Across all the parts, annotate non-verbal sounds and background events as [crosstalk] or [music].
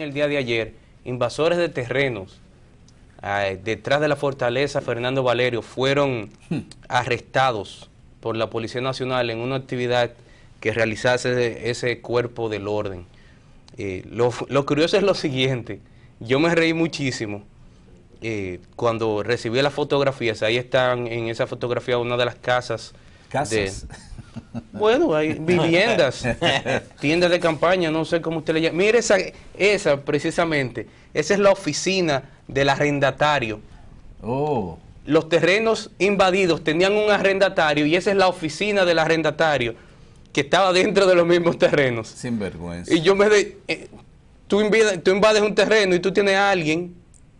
el día de ayer invasores de terrenos detrás de la fortaleza Fernando Valerio fueron hmm. arrestados por la Policía Nacional en una actividad que realizase ese cuerpo del orden. Eh, lo, curioso es lo siguiente, yo me reí muchísimo eh, cuando recibí las fotografías, ahí están en esa fotografía una de las casas. ¿Casas? De, bueno, hay [laughs] viviendas, tiendas de campaña, no sé cómo usted le llama. Mire esa, esa precisamente, esa es la oficina del arrendatario. Oh. Los terrenos invadidos tenían un arrendatario y esa es la oficina del arrendatario que estaba dentro de los mismos terrenos. Sin vergüenza. Y yo me... De, eh, tú, invades, un terreno y tú tienes a alguien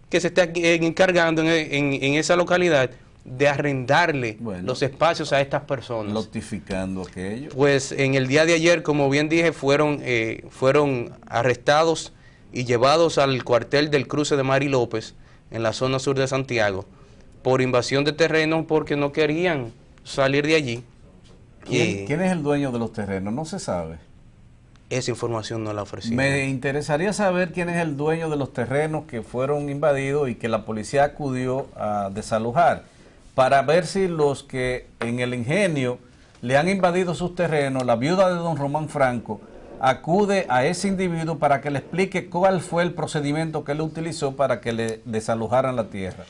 que se está eh, encargando en esa localidad de arrendarle los espacios a estas personas. Notificando aquello. Pues en el día de ayer, como bien dije, fueron, eh, fueron arrestados y llevados al cuartel del cruce de Mari López en la zona sur de Santiago por invasión de terreno porque no querían salir de allí. ¿Quién, eh, ¿Quién es el dueño de los terrenos? No se sabe. Esa información no la ofrecí. Me interesaría saber quién es el dueño de los terrenos que fueron invadidos y que la policía acudió a desalojar para ver si los que en el ingenio le han invadido sus terrenos, la viuda de don Román Franco, acude a ese individuo para que le explique cuál fue el procedimiento que él utilizó para que le desalojaran la tierra.